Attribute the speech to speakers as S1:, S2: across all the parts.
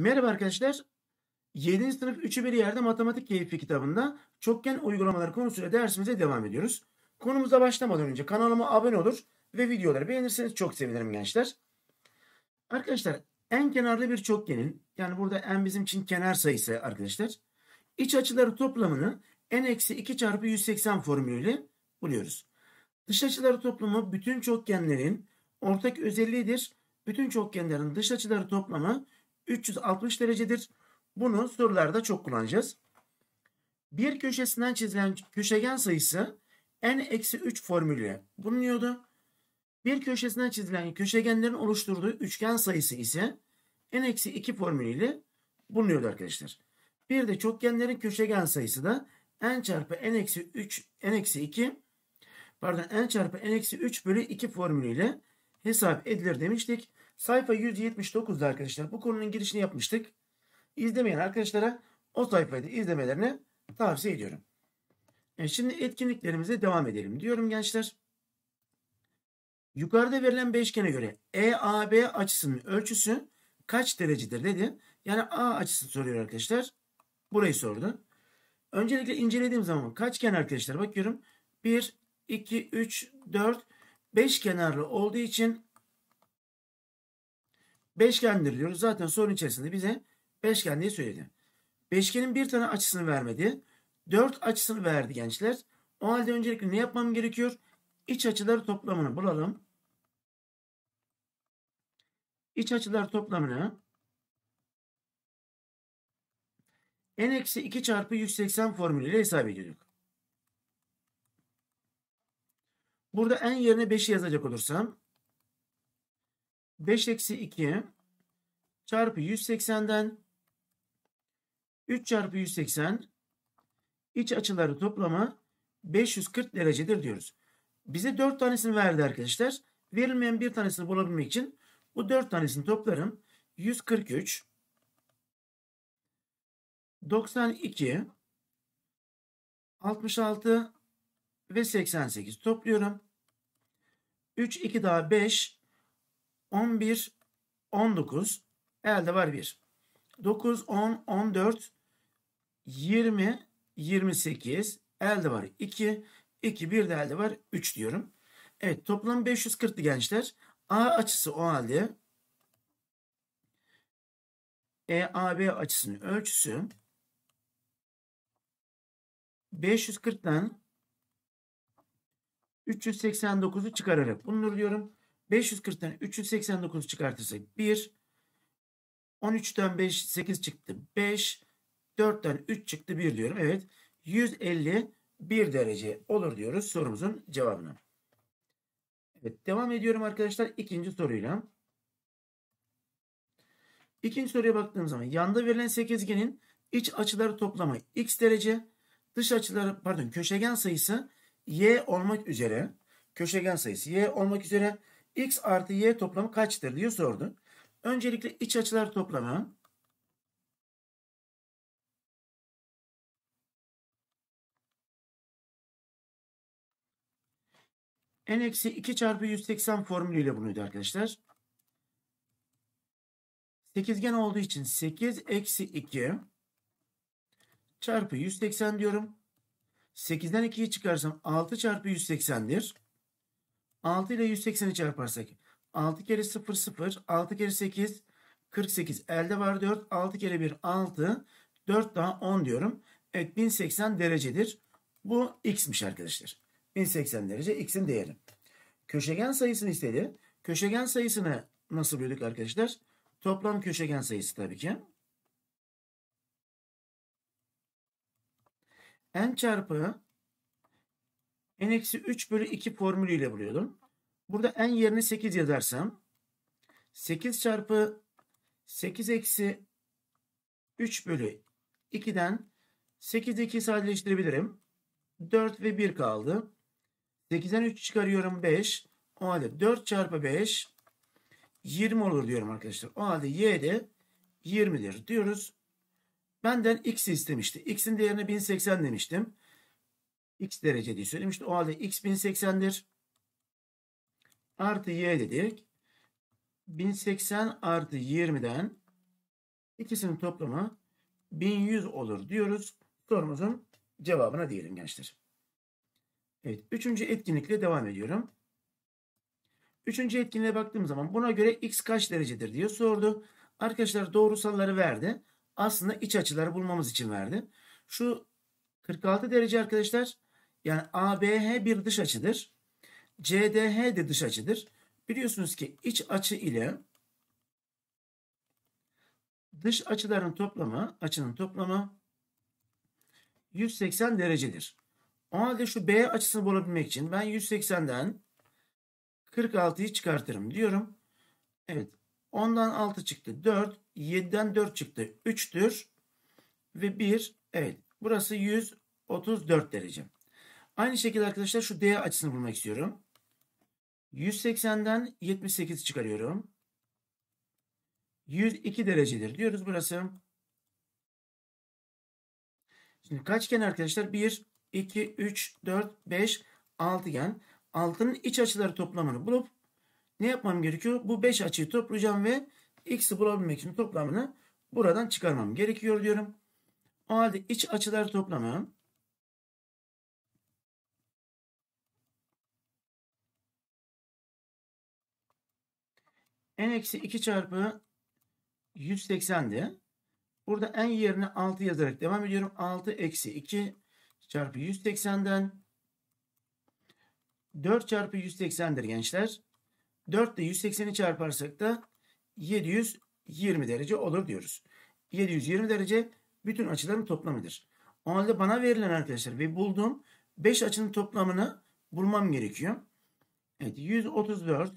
S1: Merhaba arkadaşlar. 7. sınıf 3'ü bir yerde matematik keyfi kitabında çokgen uygulamalar konusuyla dersimize devam ediyoruz. Konumuza başlamadan önce kanalıma abone olur ve videoları beğenirseniz çok sevinirim gençler. Arkadaşlar en kenarlı bir çokgenin yani burada en bizim için kenar sayısı arkadaşlar. iç açıları toplamını n-2 çarpı 180 formülüyle buluyoruz. Dış açıları toplamı bütün çokgenlerin ortak özelliğidir. Bütün çokgenlerin dış açıları toplamı 360 derecedir. Bunu sorularda çok kullanacağız. Bir köşesinden çizilen köşegen sayısı n-3 formülüne bulunuyordu. Bir köşesinden çizilen köşegenlerin oluşturduğu üçgen sayısı ise n-2 formülüyle bulunuyordu arkadaşlar. Bir de çokgenlerin köşegen sayısı da n çarpı n-3 n-2 pardon n çarpı n-3 bölü 2 formülüyle hesap edilir demiştik. Sayfa 179'da arkadaşlar bu konunun girişini yapmıştık. İzlemeyen arkadaşlara o sayfayı da izlemelerini tavsiye ediyorum. E şimdi etkinliklerimize devam edelim diyorum gençler. Yukarıda verilen beşgene göre EAB açısının ölçüsü kaç derecedir dedi. Yani A açısı soruyor arkadaşlar. Burayı sordu. Öncelikle incelediğim zaman kaç kenar arkadaşlar bakıyorum. 1, 2, 3, 4, 5 kenarlı olduğu için Beşgendir diyoruz. Zaten sorun içerisinde bize beşgen diye söyledi. Beşgenin bir tane açısını vermedi. Dört açısını verdi gençler. O halde öncelikle ne yapmam gerekiyor? İç açıları toplamını bulalım. İç açılar toplamını n-2 eksi çarpı 180 formülüyle hesap ediyorduk. Burada n yerine 5'i yazacak olursam 5 eksi 2 çarpı 180'den 3 çarpı 180 iç açıları toplamı 540 derecedir diyoruz. Bize 4 tanesini verdi arkadaşlar. Verilmeyen bir tanesini bulabilmek için bu 4 tanesini toplarım. 143 92 66 ve 88 topluyorum. 3, 2 daha 5 11, 19. Elde var bir. 9, 10, 14, 20, 28. Elde var 2. 2, 1 de elde var 3 diyorum. Evet toplam 540'tı gençler. A açısı o halde EAB açısının ölçüsü 540'dan 389'u çıkararak bunları diyorum. 540'tan 389 çıkartırsak 1. 13'ten 5 8 çıktı 5. 4'ten 3 çıktı 1 diyorum. Evet 151 derece olur diyoruz sorumuzun cevabını. Evet devam ediyorum arkadaşlar ikinci soruyla. İkinci soruya baktığım zaman yanda verilen sekizgenin iç açıları toplamı x derece, dış açıları pardon köşegen sayısı y olmak üzere köşegen sayısı y olmak üzere x artı y toplamı kaçtır diye sordu. Öncelikle iç açılar toplamı
S2: n eksi 2 çarpı 180
S1: formülüyle bulunuydu arkadaşlar. Sekizgen olduğu için 8 eksi 2 çarpı 180 diyorum. 8'den 2'yi çıkarsam 6 çarpı 180'dir. 6 ile 180'i çarparsak 6 kere 0 0 6 kere 8 48 elde var 4 6 kere 1 6 4 daha 10 diyorum. Evet 1080 derecedir. Bu x'miş arkadaşlar. 1080 derece x'in değeri. Köşegen sayısını istedi. Köşegen sayısını nasıl bulduk arkadaşlar? Toplam köşegen sayısı tabii ki. n çarpı n-3 bölü 2 formülüyle buluyordum. Burada n yerine 8 yazarsam 8 çarpı 8 eksi 3 bölü 2'den 8 2'yi sadeleştirebilirim. 4 ve 1 kaldı. 8'den 3 çıkarıyorum 5. O halde 4 çarpı 5 20 olur diyorum arkadaşlar. O halde y de 20'dir diyoruz. Benden x istemişti. x'in değerini 1080 demiştim x derece diye söylemişti. O halde x 1080'dir. Artı y dedik. 1080 artı 20'den ikisinin toplamı 1100 olur diyoruz. Sorumuzun cevabına diyelim gençler. Evet. Üçüncü etkinlikle devam ediyorum. Üçüncü etkinliğe baktığım zaman buna göre x kaç derecedir diye sordu. Arkadaşlar doğrusalları verdi. Aslında iç açıları bulmamız için verdi. Şu 46 derece arkadaşlar yani ABH bir dış açıdır. CDH de dış açıdır. Biliyorsunuz ki iç açı ile dış açıların toplamı, açının toplamı 180 derecedir. O halde şu B açısını bulabilmek için ben 180'den 46'yı çıkartırım diyorum. Evet. ondan 6 çıktı 4. 7'den 4 çıktı 3'tür. Ve 1. Evet. Burası 134 derece. Aynı şekilde arkadaşlar şu D açısını bulmak istiyorum. 180'den 78 çıkarıyorum. 102 derecedir diyoruz burası. Şimdi kaç gen arkadaşlar? 1, 2, 3, 4, 5, 6 gen. 6'nın iç açıları toplamını bulup ne yapmam gerekiyor? Bu 5 açıyı toplayacağım ve x'i bulabilmek için toplamını buradan çıkarmam gerekiyor diyorum. O halde iç açıları toplamı n eksi 2 çarpı 180'di. Burada n yerine 6 yazarak devam ediyorum. 6 eksi 2 çarpı 180'den 4 çarpı 180'dir gençler. 4 de 180'i çarparsak da 720 derece olur diyoruz. 720 derece bütün açıların toplamıdır. O halde bana verilen arkadaşlar ve bulduğum 5 açının toplamını bulmam gerekiyor. Evet 134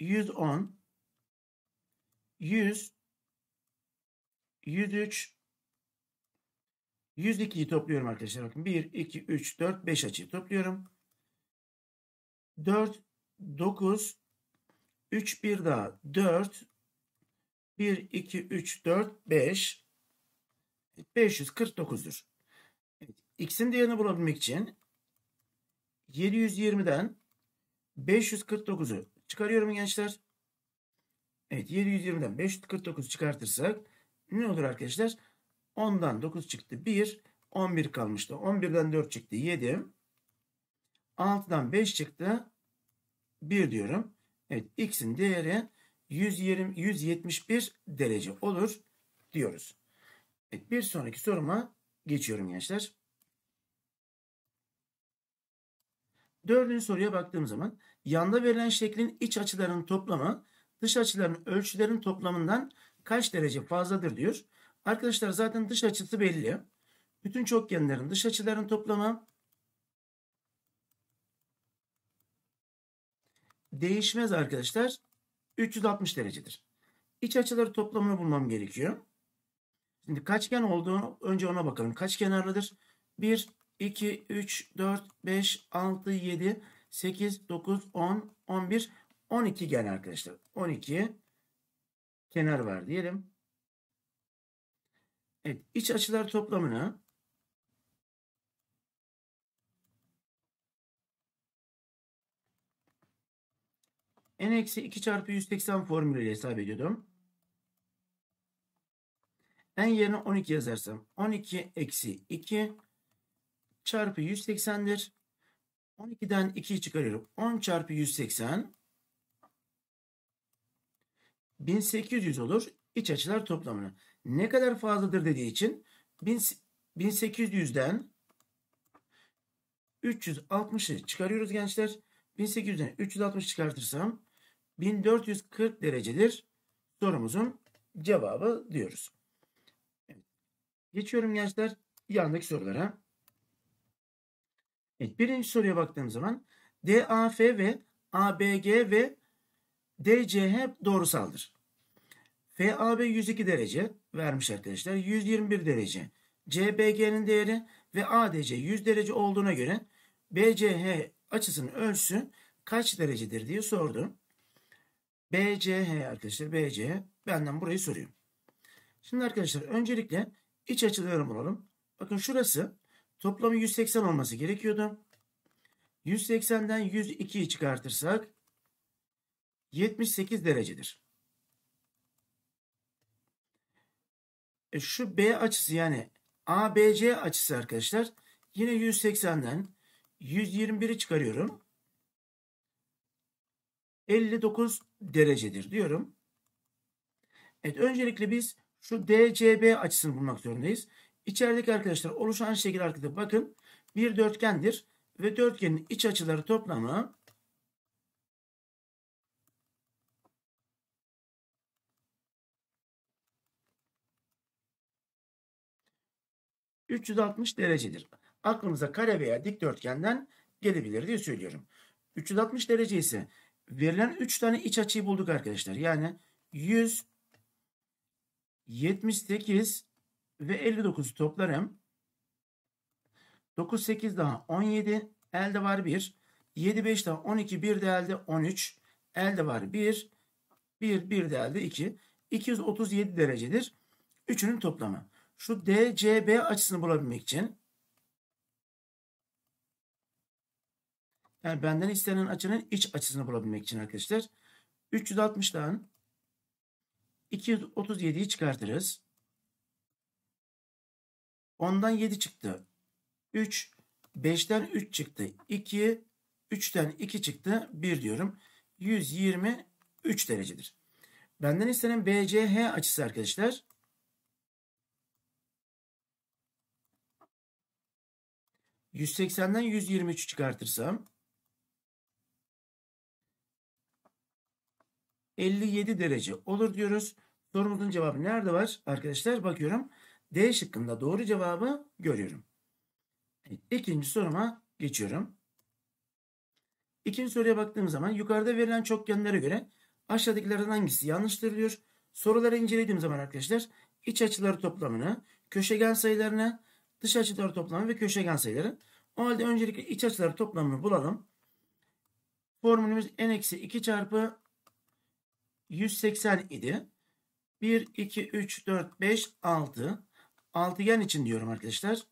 S1: 110 100 103 102'yi topluyorum arkadaşlar. Bakın 1, 2, 3, 4, 5 açıyı topluyorum. 4, 9, 3 bir daha 4, 1, 2, 3, 4, 5, 549'dur. Evet, x'in değerini bulabilmek için 720'den 549'u Çıkarıyorum gençler. Evet 720'den 549 çıkartırsak ne olur arkadaşlar? 10'dan 9 çıktı 1. 11 kalmıştı. 11'den 4 çıktı 7. 6'dan 5 çıktı 1 diyorum. Evet x'in değeri 120, 171 derece olur diyoruz. Evet, bir sonraki soruma geçiyorum gençler. Dördüncü soruya baktığım zaman Yanda verilen şeklin iç açılarının toplamı dış açıların ölçülerin toplamından kaç derece fazladır diyor. Arkadaşlar zaten dış açısı belli. Bütün çokgenlerin dış açıların toplamı değişmez arkadaşlar. 360 derecedir. İç açıları toplamını bulmam gerekiyor. Şimdi kaçgen olduğunu önce ona bakalım. Kaç kenarlıdır? 1, 2, 3, 4, 5, 6, 7, 8, 9, 10, 11, 12 gene arkadaşlar. 12 kenar var diyelim. Evet, iç açılar toplamını n eksi 2 çarpı 180 formülüyle hesap ediyordum. N yerine 12 yazarsam 12 eksi 2 çarpı 180'dir. 12'den 2'yi çıkarıyorum. 10 çarpı 180 1800 olur iç açılar toplamına. Ne kadar fazladır dediği için 1800'den 360'ı çıkarıyoruz gençler. 1800'den 360 çıkartırsam 1440 derecedir sorumuzun cevabı diyoruz. Geçiyorum gençler yandaki sorulara. Evet, birinci soruya baktığım zaman DAF ve ABG ve DCH doğrusaldır. FAB 102 derece vermiş arkadaşlar. 121 derece. CBG'nin değeri ve ADC 100 derece olduğuna göre BCH açısının ölçüsü kaç derecedir diye sordu. BCH arkadaşlar BCH benden burayı soruyor. Şimdi arkadaşlar öncelikle iç açılarını bulalım. Bakın şurası Toplamı 180 olması gerekiyordu. 180'den 102'yi çıkartırsak 78 derecedir. E şu B açısı yani ABC açısı arkadaşlar. Yine 180'den 121'i çıkarıyorum. 59 derecedir diyorum. Evet öncelikle biz şu DCB açısını bulmak zorundayız. İçerideki arkadaşlar oluşan şekil arkadaşlar bakın bir dörtgendir ve dörtgenin iç açıları toplamı ...360 derecedir. Aklımıza kare veya dikdörtgenden gelebilir diye söylüyorum. 360 derece ise verilen 3 tane iç açıyı bulduk arkadaşlar. Yani 178 ve 59'u toplarım. 9 8 daha 17 elde var 1. 7 5 daha 12 1 de elde 13. Elde var 1. 1 1 de elde 2. 237 derecedir. Üçünün toplamı. Şu DCB açısını bulabilmek için yani benden istenen açının iç açısını bulabilmek için arkadaşlar 360'dan 237'yi çıkartırız. 10'dan 7 çıktı. 3. 5'ten 3 çıktı. 2. 3'ten 2 çıktı. 1 diyorum. 123 derecedir. Benden istenen BCH açısı arkadaşlar. ...180'den 123 çıkartırsam... ...57 derece olur diyoruz. Sorumuzun cevabı nerede var arkadaşlar? Bakıyorum. D şıkkında doğru cevabı görüyorum. İkinci soruma geçiyorum. İkinci soruya baktığım zaman yukarıda verilen çokgenlere göre aşağıdakilerden hangisi yanlıştır diyor. Soruları incelediğim zaman arkadaşlar iç açıları toplamını, köşegen sayılarını, dış açıları toplamı ve köşegen sayıları. O halde öncelikle iç açıları toplamını bulalım. Formülümüz n-2 çarpı 180 idi. 1, 2, 3, 4, 5, 6. Altıgen için diyorum arkadaşlar.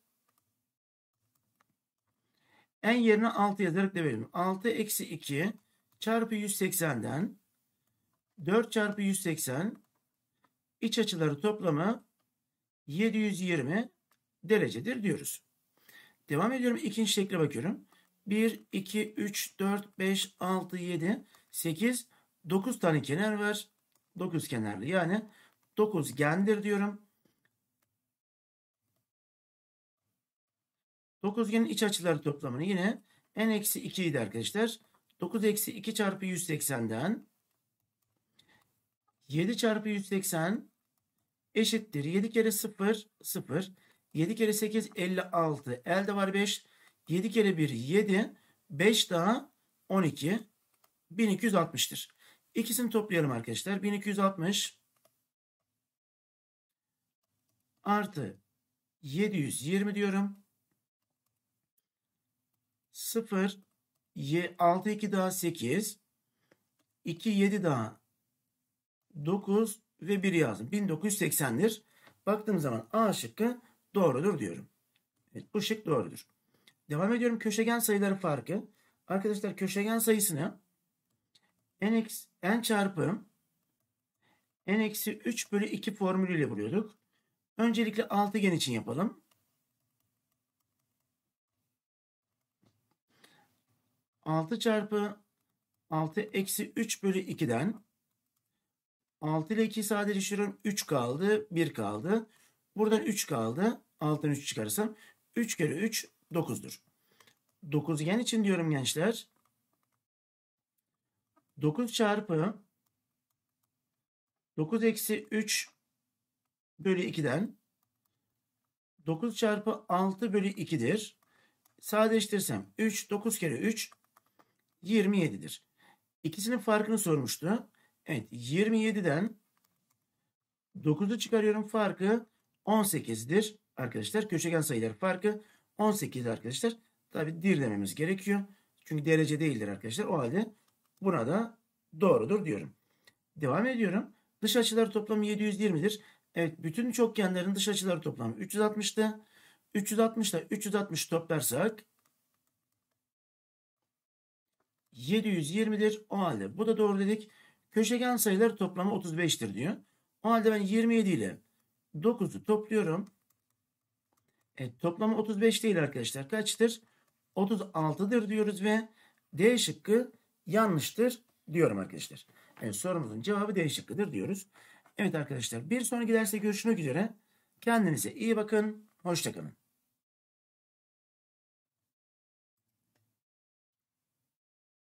S1: En yerine 6 yazarak da devam 6 eksi 2 çarpı 180'den 4 çarpı 180 iç açıları toplamı 720 derecedir diyoruz. Devam ediyorum. ikinci şekle bakıyorum. 1, 2, 3, 4, 5, 6, 7, 8, 9 tane kenar var. 9 kenarlı yani 9 gendir diyorum. Dokuzgenin iç açıları toplamını yine n eksi 2 idi arkadaşlar. 9 eksi 2 çarpı 180'den 7 çarpı 180 eşittir. 7 kere 0 0. 7 kere 8 56. Elde var 5. 7 kere 1 7. 5 daha 12. 1260'tır. İkisini toplayalım arkadaşlar. 1260 artı 720 diyorum. 0, 6, 2 daha 8, 2, 7 daha 9 ve 1 yazdım. 1980'dir. Baktığım zaman A şıkkı doğrudur diyorum. Evet, bu şık doğrudur. Devam ediyorum köşegen sayıları farkı. Arkadaşlar köşegen sayısını n, n çarpı n eksi 3 bölü 2 formülüyle buluyorduk. Öncelikle altıgen için yapalım. 6 çarpı 6 eksi 3 bölü 2'den 6 ile 2'yi sadeleştiriyorum. 3 kaldı. 1 kaldı. Buradan 3 kaldı. 6'dan 3 çıkarırsam 3 kere 3 9'dur. Dokuzgen için diyorum gençler. 9 çarpı 9 eksi 3 bölü 2'den 9 çarpı 6 bölü 2'dir. Sadeleştirsem 3 9 kere 3 27'dir. İkisinin farkını sormuştu. Evet 27'den 9'u çıkarıyorum farkı 18'dir. Arkadaşlar köşegen sayıları farkı 18 arkadaşlar. Tabi dememiz gerekiyor. Çünkü derece değildir arkadaşlar. O halde buna da doğrudur diyorum. Devam ediyorum. Dış açılar toplamı 720'dir. Evet bütün çokgenlerin dış açıları toplamı 360'tı. 360 ile 360 toplarsak 720'dir. O halde bu da doğru dedik. Köşegen sayıları toplamı 35'tir diyor. O halde ben 27 ile 9'u topluyorum. E, toplamı 35 değil arkadaşlar. Kaçtır? 36'dır diyoruz ve D şıkkı yanlıştır diyorum arkadaşlar. Evet, sorumuzun cevabı D şıkkıdır diyoruz. Evet arkadaşlar bir sonraki derste görüşmek üzere. Kendinize iyi bakın. Hoşçakalın.